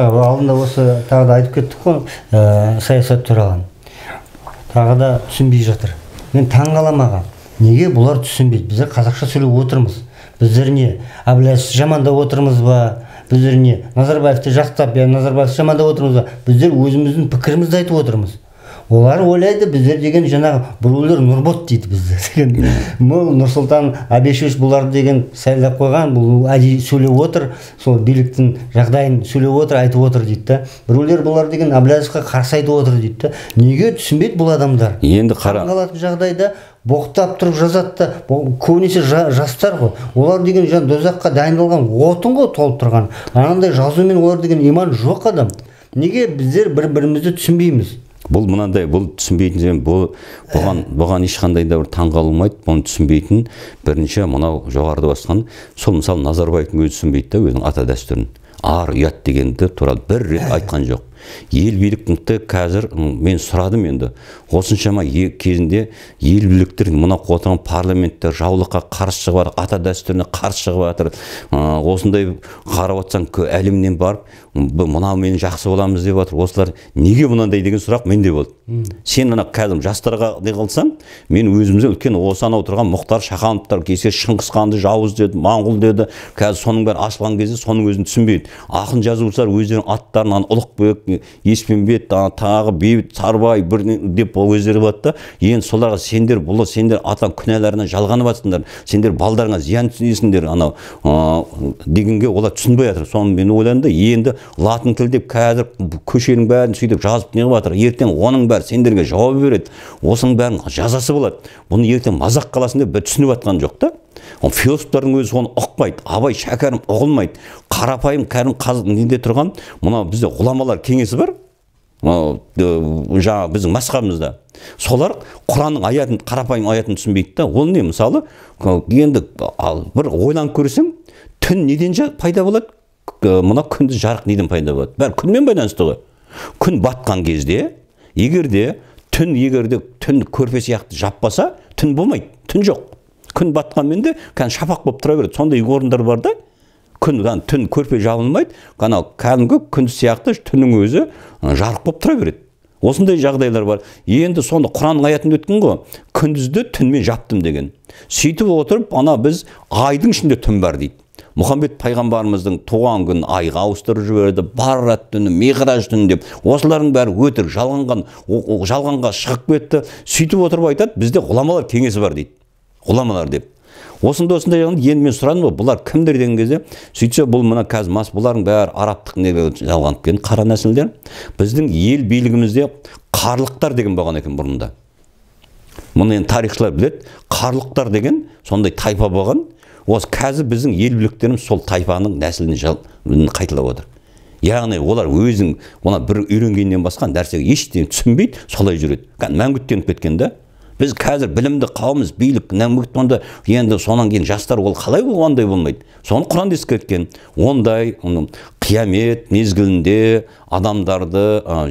тағы алдында осы тағы да айтып кеттік қой ә, саясат туралы тағы да түсінбей жатыр мен таңғаламын неге бұлар түсінбейді біздер қазақша сөйлеп отырмыз біздер не әбіләс жамандап отырмыз ба біздер не назарбаевты жақтап я назарбаевты жамандап отырмыз ба біздер өзіміздің пікірімізді айтып отырмыз олар ойлайды біздер деген жаңағы біреулер нұрбот дейді бізді деген бұл нұрсұлтан әбешевич бұлар деген сайлап қойған бұл әдейі сөйлеп отыр сол биліктің жағдайын сөйлеп отыр айтып отыр дейді да біреулер бұлар деген әблязовқа қарсы айтып отыр дейді да неге түсінбейді бұл адамдар енді қара қалатын жағдайда боқтап тұрып жазады да көбінесе жастар ғой олар деген жаңа дозаққа дайындалған отын ғой толып тұрған анандай жазумен олар деген иман жоқ адам неге біздер бір бірімізді түсінбейміз бұл мынандай бұл түсінбейтін бұл бұған бұған ешқандай да бір таңғалмайды бұны түсінбейтін бірінші мынау жоғарыда басқан сол мысалы назарбаевтың өзі түсінбейді да өзінің ата дәстүрін ар ұят дегенді туралы бір рет ә. айтқан жоқ ел биліктікті қазір мен сұрадым енді осыншама е, кезінде ел биліктер мына отырған парламентте жаулыққа қарсы шығып жатыр ата дәстүріне қарсы шығып жатыр осындай қарап отырсаң әлемнен барып мынау мен жақсы боламыз деп жатыр осылар неге мынандай деген сұрақ менде болды сен ана қазір жастарға не қылсам мен өзімізде үлкен осы анау тұрған мұхтар шахановтар кесе шыңғысханды жауыз деді моңғұл деді қазір соның бәрі ашылған кезде соның өзін түсінбейді ақын жазушылар өздерінің аттарын ұлықбек еспенбет тағы бейбіт сарбай бір деп өздері болады да енді соларға сендер бұл сендер ата күнәларына жалғанып жатсыңдар сендер балдарыңа зиян түсінесіңдер анау ә, дегенге олар түсінбей жатыр соны мен ойладым да енді латын тіл деп қазір көшенің бәрін сөйтіп жазып неғып жатыр ертең оның бәрі сендерге жауап береді осының бәрін жазасы болады бұны ертең мазақ қаласың деп түсініп жатқан жоқ та ол философтардың өзі оны ұқпайды абай шәкәрім ұғылмайды қарапайым кәрім қазақ неде тұрған мынау бізде ғұламалар кеңесі бар жаңағы біздің масхабымызда солар құранның аятын қарапайым аятын түсінбейді да ол не мысалы енді бір ойланып көрсең түн неден пайда болады мына күндіз жарық неден пайда болады бәрі күнмен байланысты ғой күн батқан кезде егерде түн егерде түн көрпе сияқты жаппаса түн болмайды түн жоқ күн батқанмен де кәдімгі шапақ болып тұра береді сондай орындар бар да күн түн көрпе жабылмайды анау кәдімгі күн сияқты түннің өзі жарық болып тұра береді осындай жағдайлар бар енді соны құранның аятында өткен ғой күндізді түнмен жаптым деген сөйтіп отырып ана біз айдың ішінде түн бар дейді мұхаммед пайғамбарымыздың туған күнін айға ауыстырып жіберді баррат түні миғраж түні деп осылардың бәрі өтірік жалғанған жалғанға шығып кетті сөйтіп отырып айтады бізде ғұламалар кеңесі бар дейді ғұламалар деп осындай осындай енді мен сұрадым ғой бұлар кімдер деген кезде сөйтсе бұл мына қазір мас бұлардың бәрі арабтық неге жалғанып келген қара нәсілдер біздің ел билігімізде қарлықтар деген болған екен бұрында мұны енді тарихшылар біледі қарлықтар деген сондай тайпа болған осы қазір біздің ел биліктеріміз сол тайпаның нәсілін қайталап отыр яғни олар өзің мына бір үйренгеннен басқа нәрсеге ештеңе түсінбейді солай жүреді мәңгүттеніп кеткен да біз қазір білімді қауымыз билік онда енді сонан кейін жастар ол қалай ол андай болмайды соны құран ескерткен ондай қиямет мезгілінде адамдарды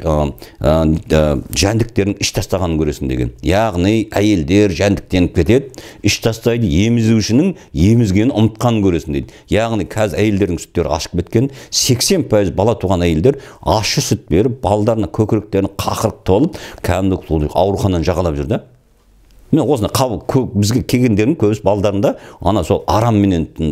жәндіктердің жәндіктерін іш тастағанын көресің деген яғни әйелдер жәндіктеніп кетеді іш тастайды емізушінің емізгенін ұмытқанын көресің дейді яғни қазір әйелдердің сүттері ашып кеткен 80 пайыз бала туған әйелдер ащы сүт беріп балдарына көкіректерін қақырық толып кәдімгі ауруханадан жағалап жүр да міне осыны бізге келгендердің көбісі балдарында ана сол арам ә,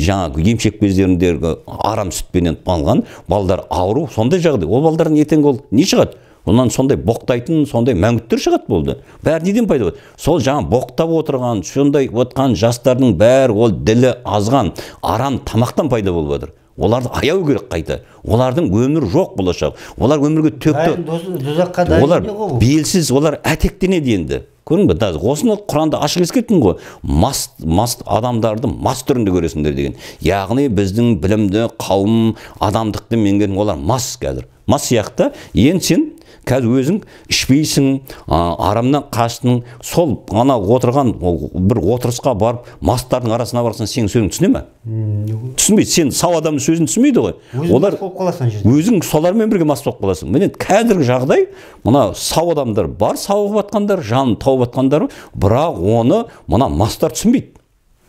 жаңағы емшек бездеріндегі арам сүтпенен алған балдар ауру сондай жағдай ол балдардың ертең ол не шығады онан сондай боқтайтын сондай мәңгүттер шығады болды бәрі неден пайда болады сол жаңа боқтап отырған сондай отқан жастардың бәрі ол ділі азған арам тамақтан пайда болып жатыр оларды аяу керек қайта олардың өмірі жоқ болашақ олар өмірге төкті олар белсіз олар әтектенеді енді көрдің ба даже осыны құранда ашық ескерттім ғой мас мас адамдарды мас түрінде көресіңдер деген яғни біздің білімді қауым адамдықты меңгерген олар мас қазір мас сияқты енді сен қазір өзің ішпейсің арамнан қаштың сол ана отырған бір отырысқа барып мастардың арасына барсаң сенің сөзіңді түсіне ма түсінбейді сен сау адамның сөзін түсінбейді ғой олар қаласың өзің солармен бірге мас болып қаласың міне қазіргі жағдай мына сау адамдар бар сауығып жатқандар жанын тауып жатқандар бірақ оны мына мастар түсінбейді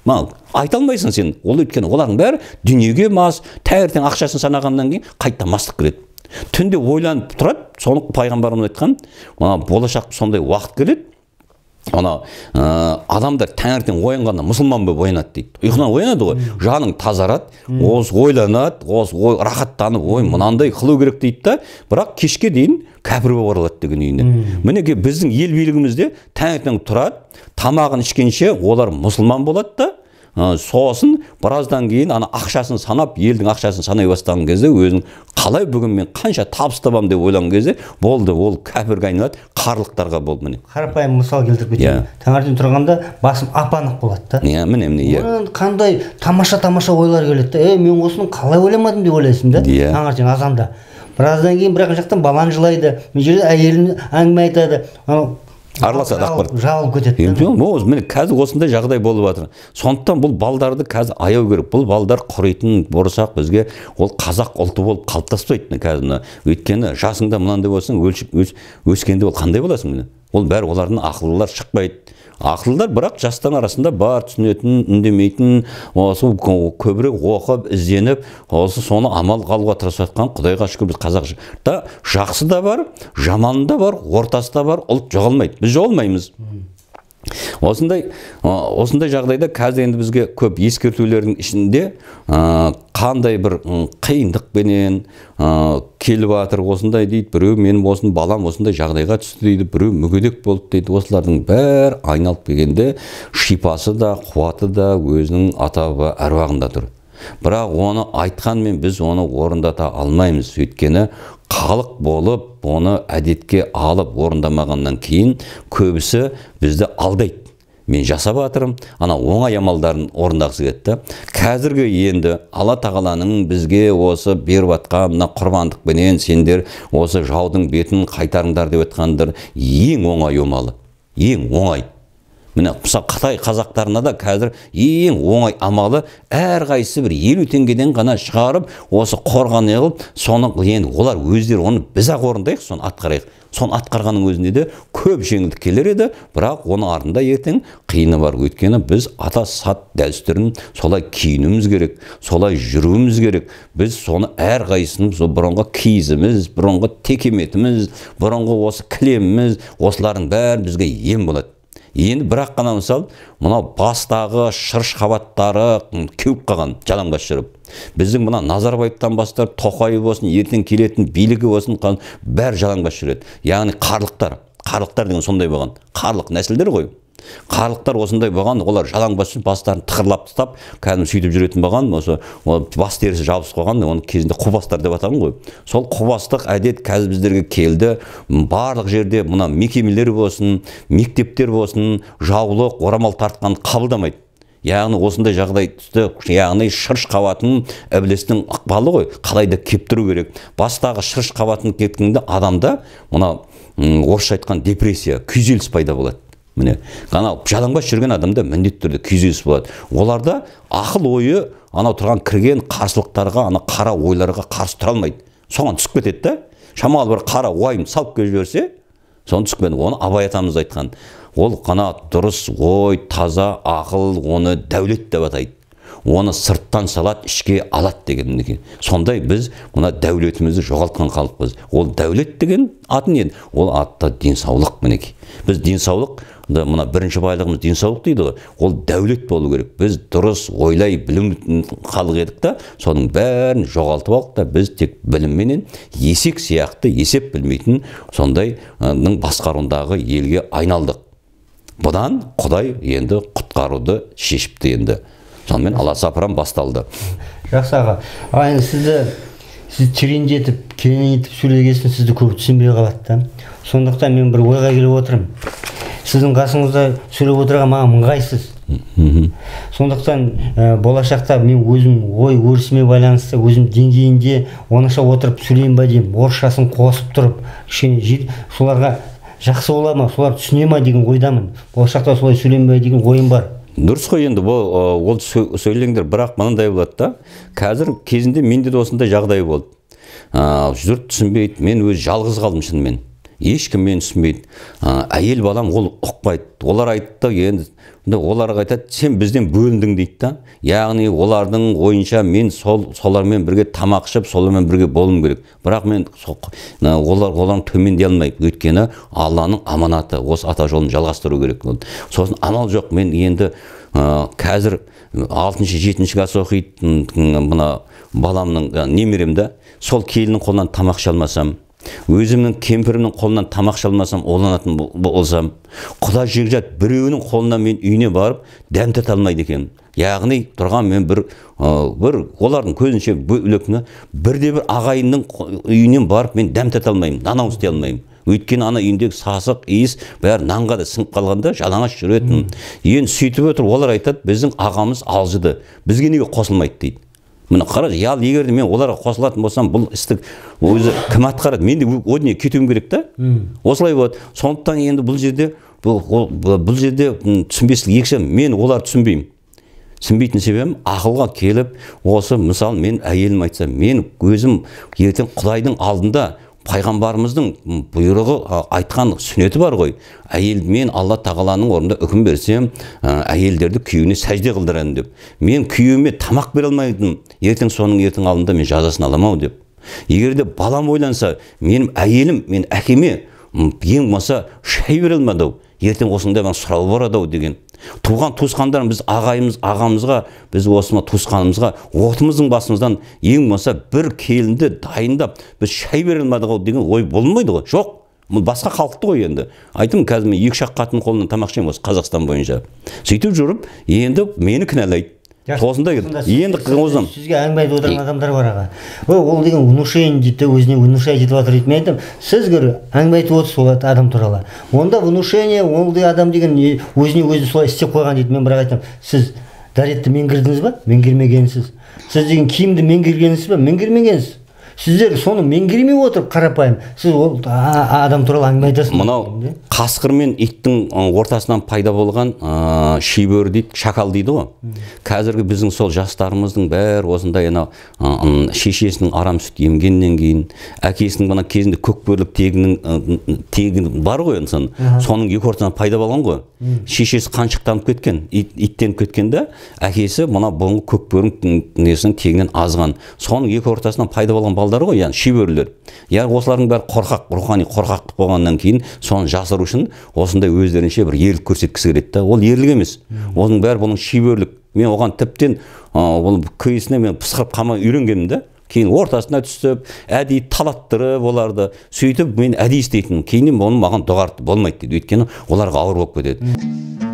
мына айта алмайсың сен ол өйткені олардың бәрі дүниеге мас таңертең ақшасын санағаннан кейін қайтадан мастық кіреді түнде ойланып тұрады соны пайғамбарымыз айтқан мына болашақ сондай уақыт келеді ана ә, э, адамдар таңертең оянғанда мұсылман болып оянады дейді ұйқыдан оянады ғой жаның тазарады осы ойланады осы ой рахаттанып ой мынандай қылу керек дейді да бірақ кешке дейін кәпір болып оралады деген үйіне мінекей біздің ел билігімізде таңертең тұрады тамағын ішкенше олар мұсылман болады да ә, сосын біраздан кейін ана ақшасын санап елдің ақшасын санай бастаған кезде өзің қалай бүгін мен қанша табыс табамын деп ойлаған кезде болды ол кәпірге айналады қарлықтарға болды міне қарапайым мысал келтіріп кетейін yeah. Иә. таңертең тұрғанда басым ап анық болады да иә міне міне иә қандай тамаша тамаша ойлар келеді да е мен осыны қалай ойламадым деп ойлайсың да иә yeah. таңертең азанда біраздан кейін бірақ жақтан балаң жылайды мына жерде әйелім әңгіме айтады анау араласады ақпарат жабылып кетеді енді міне қазір осындай жағдай болып жатыр сондықтан бұл балдарды қазір аяу керек бұл балдар құритын борсақ бізге ол қазақ ұлты болып қалыптаспайды міне қазір мына өйткені жасыңда мынандай болсаң өлшеп өскенде ол қандай боласың міне ол бәрі олардың ақылдылар шықпайды ақылдар бірақ жастан арасында бар түсінетін үндемейтін осы көбірек оқып ізденіп осы соны амал қалуға тырысып жатқан құдайға шүкір біз қазақта жақсы да бар жаманы да бар ортасы да бар ұлт жоғалмайды біз жоғалмаймыз осындай осындай жағдайда қазір енді бізге көп ескертулердің ішінде қандай бір қиындықпенен ә, келіп жатыр осындай дейді біреу менің осын балам осындай жағдайға түсті дейді біреу мүгедек болды дейді осылардың бәрі айналып келгенде шипасы да қуаты да өзінің ата баба әруағында тұр бірақ оны айтқанмен біз оны орындата алмаймыз өйткені халық болып оны әдетке алып орындамағаннан кейін көбісі бізді алдайды мен жасап жатырмын ана оңай амалдарын орындағысы кетті қазіргі енді алла тағаланың бізге осы беріп жатқан мына құрбандықпенен сендер осы жаудың бетін қайтарыңдар деп жатқандыр ең оңай омалы ең оңай міне мысалы қытай қазақтарына да қазір ең оңай амалы әрқайсысы бір елу теңгеден ғана шығарып осы қорған қылып соны енді олар өздері оны біз ақ орындайық соны атқарайық соны атқарғанның өзінде де көп жеңілдік келер еді бірақ оның артында ертең қиыны бар өйткені біз ата сат дәстүрін солай киінуіміз керек солай жүруіміз керек біз соны әрқайсысымыз сол бұрынғы киізіміз бұрынғы текеметіміз бұрынғы осы кілеміміз осылардың бәрі бізге ем болады енді бірақ қана мысал мынау бастағы шырш қабаттары кеуіп қалған жалаңбас жүріп біздің мына назарбаевтан бастап тоқаев болсын ертең келетін билігі болсын бәрі жалаңбас жүреді яғни қарлықтар қарлықтар деген сондай болған қарлық нәсілдер ғой қарлықтар осындай болған олар жалаң бас бастарын тықырлап тастап кәдімгі сөйтіп жүретін болған осы бас терісі жабысып қалған оны кезінде құбастар деп атаған ғой сол құбастық әдет қазір біздерге келді барлық жерде мына мекемелер болсын мектептер болсын жаулық орамал тартқанды қабылдамайды яғни осындай жағдай түсті яғни шырш қабатын ібілістің ықпалы ғой да кептіру керек бастағы шырш қабатын кеткенде адамда мына орысша айтқан депрессия күйзеліс пайда болады міне анау жалаңбас жүрген адамда міндетті түрде күйзеліс болады оларда ақыл ойы анау тұрған кірген қарсылықтарға ана қара ойларға қарсы тұра алмайды соған түсіп кетеді да шамалы бір қара уайым салып келіп жіберсе соны түсіп кетеді оны абай атамыз айтқан ол қана дұрыс ой таза ақыл оны дәулет деп атайды оны сырттан салады ішке алады деген сондай біз мына дәулетімізді жоғалтқан халықпыз ол дәулет деген аты не ол атта денсаулық мінекей біз денсаулық да мына бірінші байлығымыз денсаулық дейді ғой ол дәулет болу керек біз дұрыс ойлай білім халық едік та соның бәрін жоғалтып алдық та біз тек білімменен есек сияқты есеп білмейтін сондайның басқаруындағы елге айналдық бұдан құдай енді құтқаруды шешіпті енді сонымен аласапыран басталды жақсы аға аға енді сізді сіз тереңдетіп кеңейтіп сөйлеген сізді көп түсінбей қалады да сондықтан мен бір ойға келіп отырмын сіздің қасыңызда сөйлеп отырған маған ыңғайсыз сондықтан ә, болашақта мен өзім ой өрісіме байланысты өзім деңгейінде оңаша отырып сөйлеймін ба деймін орысшасын қосып тұрып кішкене соларға жақсы бола ма солар түсіне ма деген ойдамын болашақта солай сөйлеймін ба деген ойым бар дұрыс қой енді бұл ол сөйлеңдер бірақ мынандай болады да қазір кезінде менде де осындай жағдай болды ә, жұрт түсінбейді мен өзі жалғыз қалдым шынымен ешкім мені түсінбейді әйел балам ол ұқпайды олар айтты енді оларға айтады сен бізден бөліндің дейді да яғни олардың ойынша мен сол солармен бірге тамақ ішіп солармен бірге болуым керек бірақ мен олар олар төмен дей алмаймын өйткені алланың аманаты осы ата жолын жалғастыру керек сосын амал жоқ мен енді ә, қазір алтыншы жетінші класс оқиды мына баламның ә, немерем да сол келіннің қолынан тамақ іше алмасам өзімнің кемпірімнің қолынан тамақ алмасам оланатын болсам құда жекжат біреуінің қолынан мен үйіне барып дәм тата алмайды екенмін яғни тұрған мен бір бір олардың көзінше бөлектіні бірде бір ағайынның үйінен барып мен дәм тата алмаймын нан істей алмаймын өйткені ана үйіндегі сасық иіс бәрі нанға да сіңіп қалғанда жалаңаш жүретінмін енді сөйтіп отырып олар айтады біздің ағамыз алжыды бізге неге қосылмайды дейді міне қарашы ял егер мен оларға қосылатын болсам бұл істі өзі кім атқарады мен де о дүние кетуім керек та осылай болады сондықтан енді бұл жерде бұл, бұл жерде түсінбестік екі мен олар түсінбеймін түсінбейтін себебім ақылға келіп осы мысалы мен әйелім айтса мен өзім ертең құдайдың алдында пайғамбарымыздың бұйрығы айтқан сүннеті бар ғой әйел мен алла тағаланың орнында үкім берсем әйелдерді күйеуіне сәжде қылдырамын деп мен күйеуіме тамақ бере алмайтын ертең соның ертең алдында мен жазасын аламын ау деп Егерде балам ойланса менің әйелім мен әкеме ең болмаса шай бере алмады ау ертең осындай маған сұрау барады ау деген туған туысқандарым біз ағайымыз ағамызға біз осы туысқанымызға отымыздың басымыздан ең болмаса бір келінді дайындап біз шай бере алмадық ау деген ой болмайды ғой жоқ бұл басқа халықты ғой енді айттым қазір мен екі үш ақ қатын қолынан тамақ ішемін осы қазақстан бойынша сөйтіп жүріп енді мені кінәлайды осындай енді қызым сізге әңгіме айтып отырған адамдар бар аға ол деген внушение дейді өзіне внушать етіп жатыр дейді мен айтамын сіз говорю әңгіме айтып отырсыз ол адам туралы онда внушение ол адам деген өзіне өзі солай істеп қойған дейді мен бірақ айтамын сіз дәретті меңгердіңіз ба меңгермегенсіз сіз деген киімді меңгергенсіз ба меңгермегенсіз сіздер соны меңгермей отырып қарапайым сіз ол адам туралы әңгіме айтасыз мынау қасқыр мен иттің ортасынан пайда болған ә, шибөр дейді шакал дейді ғой қазіргі біздің сол жастарымыздың бәрі осындай анау шешесінің арам сүт емгеннен кейін әкесінің мына кезінде көкбөрілік тегінің тегі бар ғой соны соның екі ортасынан пайда болған ғой шешесі қаншықтанып кеткен ит, иттеніп кеткен да әкесі мына бұрынғы көкбөрінің несінің тегінен азған соның екі ортасынан пайда болған балдар ғой яғни шеберлер иә осылардың бәрі қорқақ рухани қорқақтық болғаннан кейін соны жасыру үшін осындай өздерінше бір ерлік көрсеткісі келеді да ол ерлік емес оның бәрі бұның шеберлік мен оған тіптен ол кейсіне мен пысқырып қамай үйренгенмін да кейін ортасына түсіп әдейі талаттырып оларды сөйтіп мен әдейі істейтінмін кейіннен оны маған доғартып болмайды дейді өйткені оларға ауыр болып кетеді